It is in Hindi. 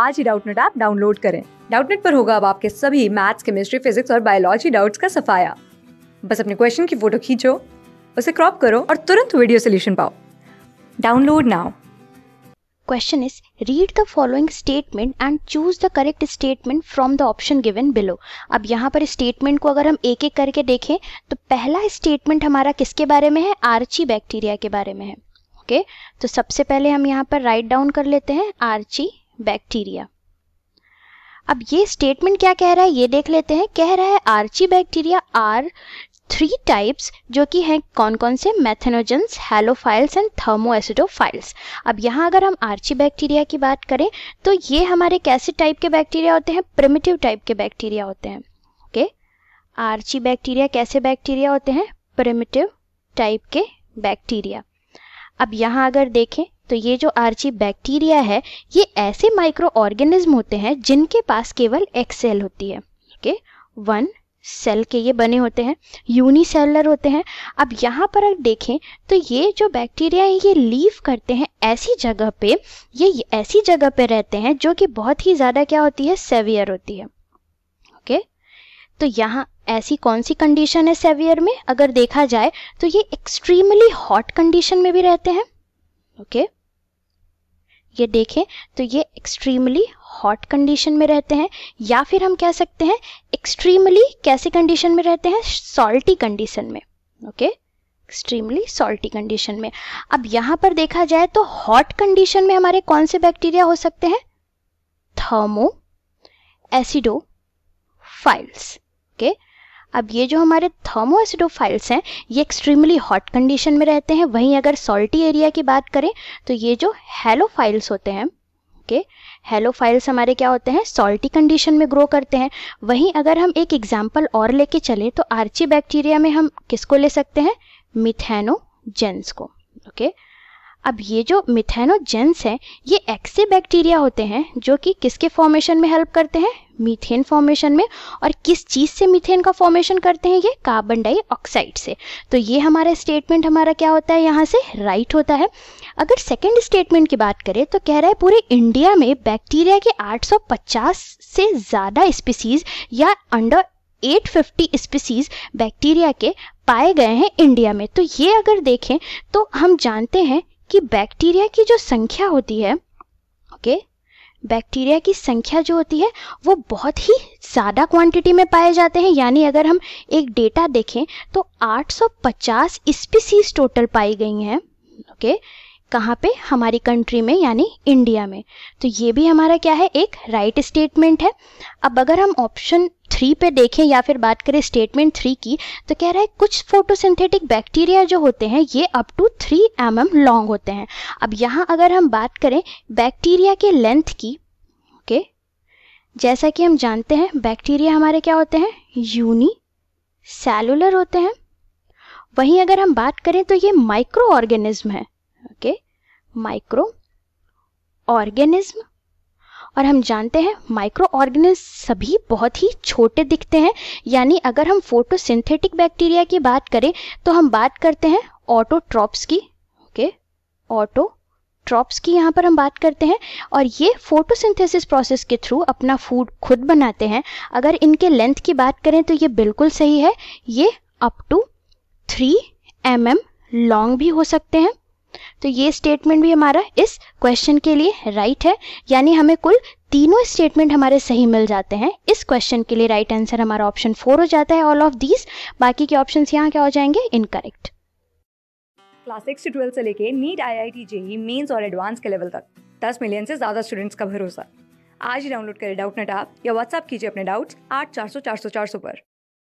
आज ही डाउटनेट ऐप डाउनलोड करें डाउटनेट पर होगा अब आपके सभी मैथ्स केमिस्ट्री फिजिक्स और बायोलॉजी डाउट्स का सफाया बस अपने क्वेश्चन की फोटो खींचो उसे क्रॉप करो और तुरंत वीडियो सोल्यूशन पाओ download now question is read the following statement and choose the correct statement from the option given below अब यहाँ पर स्टेटमेंट को अगर हम एक एक करके देखें तो पहला स्टेटमेंट हमारा किसके बारे में है आर्ची बैक्टीरिया के बारे में है ओके okay? तो सबसे पहले हम यहाँ पर राइट डाउन कर लेते हैं आर्ची बैक्टीरिया अब ये स्टेटमेंट क्या कह रहा है ये देख लेते हैं कह रहा है archaebacteria are three types जो कि हैं कौन कौन से मैथेनोजेंस हेलोफाइल्स एंड थर्मोएसिडोफाइल्स अब यहाँ अगर हम आर्ची बैक्टीरिया की बात करें तो ये हमारे कैसे टाइप के बैक्टीरिया होते हैं प्रिमिटिव टाइप के बैक्टीरिया होते हैं ओके आर्ची बैक्टीरिया कैसे बैक्टीरिया होते हैं प्रिमिटिव टाइप के बैक्टीरिया अब यहाँ अगर देखें तो ये जो आर्ची बैक्टीरिया है ये ऐसे माइक्रो ऑर्गेनिज्म होते हैं जिनके पास केवल एक सेल होती है ओके वन सेल के ये बने होते हैं यूनिसेलर होते हैं अब यहाँ पर अगर देखें तो ये जो बैक्टीरिया है ये लीव करते हैं ऐसी जगह पे ये ऐसी जगह पे रहते हैं जो कि बहुत ही ज़्यादा क्या होती है सेवियर होती है ओके तो यहाँ ऐसी कौन सी कंडीशन है सेवियर में अगर देखा जाए तो ये एक्सट्रीमली हॉट कंडीशन में भी रहते हैं ओके okay? ये देखें तो ये एक्सट्रीमली हॉट कंडीशन में रहते हैं या फिर हम कह सकते हैं एक्सट्रीमली कैसे कंडीशन में रहते हैं सॉल्टी कंडीशन में ओके एक्सट्रीमली सॉल्टी कंडीशन में अब यहाँ पर देखा जाए तो हॉट कंडीशन में हमारे कौन से बैक्टीरिया हो सकते हैं थर्मो एसिडो फाइल्स अब ये जो हमारे थर्मोएसिडोफाइल्स हैं ये एक्सट्रीमली हॉट कंडीशन में रहते हैं वहीं अगर सॉल्टी एरिया की बात करें तो ये जो हेलोफाइल्स होते हैं ओके हेलोफाइल्स हमारे क्या होते हैं सॉल्टी कंडीशन में ग्रो करते हैं वहीं अगर हम एक एग्जाम्पल और लेके चले तो आर्ची बैक्टीरिया में हम किसको ले सकते हैं मिथेनोजेंस को ओके अब ये जो मिथेनोजेंस हैं ये एक्से बैक्टीरिया होते हैं जो कि किसके फॉर्मेशन में हेल्प करते हैं मीथेन फॉर्मेशन में और किस चीज़ से मीथेन का फॉर्मेशन करते हैं ये कार्बन डाइऑक्साइड से तो ये हमारा स्टेटमेंट हमारा क्या होता है यहाँ से राइट right होता है अगर सेकेंड स्टेटमेंट की बात करें तो कह रहा है पूरे इंडिया में बैक्टीरिया के 850 से ज़्यादा स्पीसीज या अंडर 850 स्पीसीज बैक्टीरिया के पाए गए हैं इंडिया में तो ये अगर देखें तो हम जानते हैं कि बैक्टीरिया की जो संख्या होती है ओके okay, बैक्टीरिया की संख्या जो होती है वो बहुत ही ज़्यादा क्वांटिटी में पाए जाते हैं यानी अगर हम एक डेटा देखें तो 850 स्पीसीज टोटल पाई गई हैं ओके कहाँ पे हमारी कंट्री में यानी इंडिया में तो ये भी हमारा क्या है एक राइट right स्टेटमेंट है अब अगर हम ऑप्शन थ्री पे देखें या फिर बात करें स्टेटमेंट थ्री की तो कह रहा है कुछ फोटोसिंथेटिक बैक्टीरिया जो होते हैं ये up to three M M long होते हैं अब यहाँ अगर हम बात करें बैक्टीरिया के लेंथ की ओके जैसा कि हम जानते हैं बैक्टीरिया हमारे क्या होते हैं यूनी सेलुलर होते हैं वहीं अगर हम बात करें तो ये माइक्रो ऑर्गेनिज्म है ओके माइक्रो ऑर्गेनिज्म और हम जानते हैं माइक्रो ऑर्गेनिज सभी बहुत ही छोटे दिखते हैं यानी अगर हम फोटोसिंथेटिक बैक्टीरिया की बात करें तो हम बात करते हैं ऑटोट्रॉप्स की ओके ऑटो ट्रॉप्स की यहाँ पर हम बात करते हैं और ये फोटोसिंथेसिस प्रोसेस के थ्रू अपना फूड खुद बनाते हैं अगर इनके लेंथ की बात करें तो ये बिल्कुल सही है ये up to three M long भी हो सकते हैं तो ये स्टेटमेंट भी हमारा इस क्वेश्चन के लिए राइट है यानी हमें कुल तीनों स्टेटमेंट हमारे सही मिल जाते हैं इस क्वेश्चन के लिए राइट आंसर हमारा ऑप्शन फोर हो जाता है ऑल ऑफ दीज बाकी के ऑप्शन यहाँ क्या हो जाएंगे इनकरेक्ट क्लास सिक्स से ट्वेल्थ से लेके NEET I I T JEE mains और एडवांस के लेवल तक दस मिलियन से ज़्यादा स्टूडेंट्स का भरोसा आज ही डाउनलोड करें डाउट नेट आप या व्हाट्सअप कीजिए अपने डाउट्स आठ चार सौ चार सौ चार सौ पर